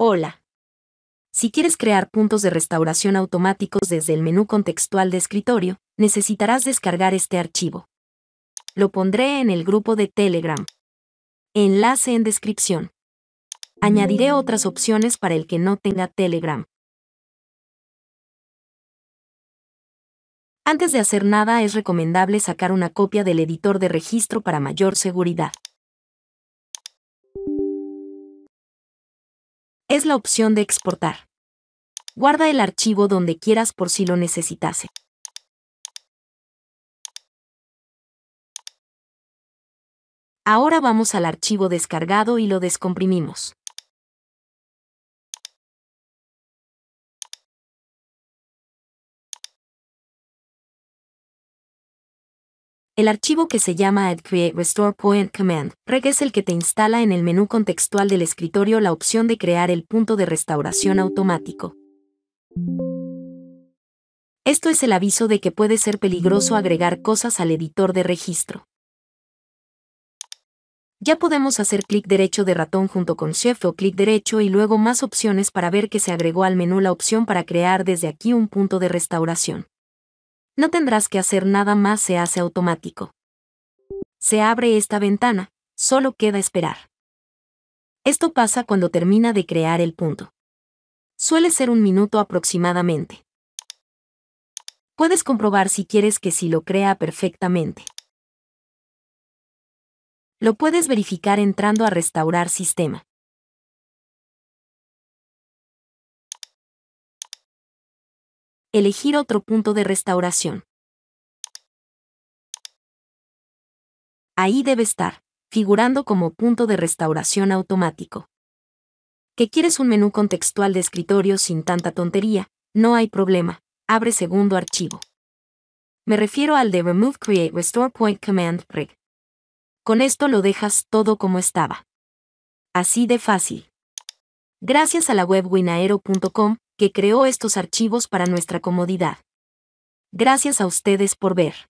Hola. Si quieres crear puntos de restauración automáticos desde el menú contextual de escritorio, necesitarás descargar este archivo. Lo pondré en el grupo de Telegram. Enlace en descripción. Añadiré otras opciones para el que no tenga Telegram. Antes de hacer nada es recomendable sacar una copia del editor de registro para mayor seguridad. es la opción de exportar. Guarda el archivo donde quieras por si lo necesitase. Ahora vamos al archivo descargado y lo descomprimimos. El archivo que se llama Add Create Restore Point Command reg es el que te instala en el menú contextual del escritorio la opción de crear el punto de restauración automático. Esto es el aviso de que puede ser peligroso agregar cosas al editor de registro. Ya podemos hacer clic derecho de ratón junto con Chef o clic derecho y luego más opciones para ver que se agregó al menú la opción para crear desde aquí un punto de restauración. No tendrás que hacer nada más, se hace automático. Se abre esta ventana, solo queda esperar. Esto pasa cuando termina de crear el punto. Suele ser un minuto aproximadamente. Puedes comprobar si quieres que si lo crea perfectamente. Lo puedes verificar entrando a Restaurar Sistema. elegir otro punto de restauración. Ahí debe estar, figurando como punto de restauración automático. ¿Que quieres un menú contextual de escritorio sin tanta tontería? No hay problema, abre segundo archivo. Me refiero al de Remove Create Restore Point Command Con esto lo dejas todo como estaba. Así de fácil. Gracias a la web winaero.com que creó estos archivos para nuestra comodidad. Gracias a ustedes por ver.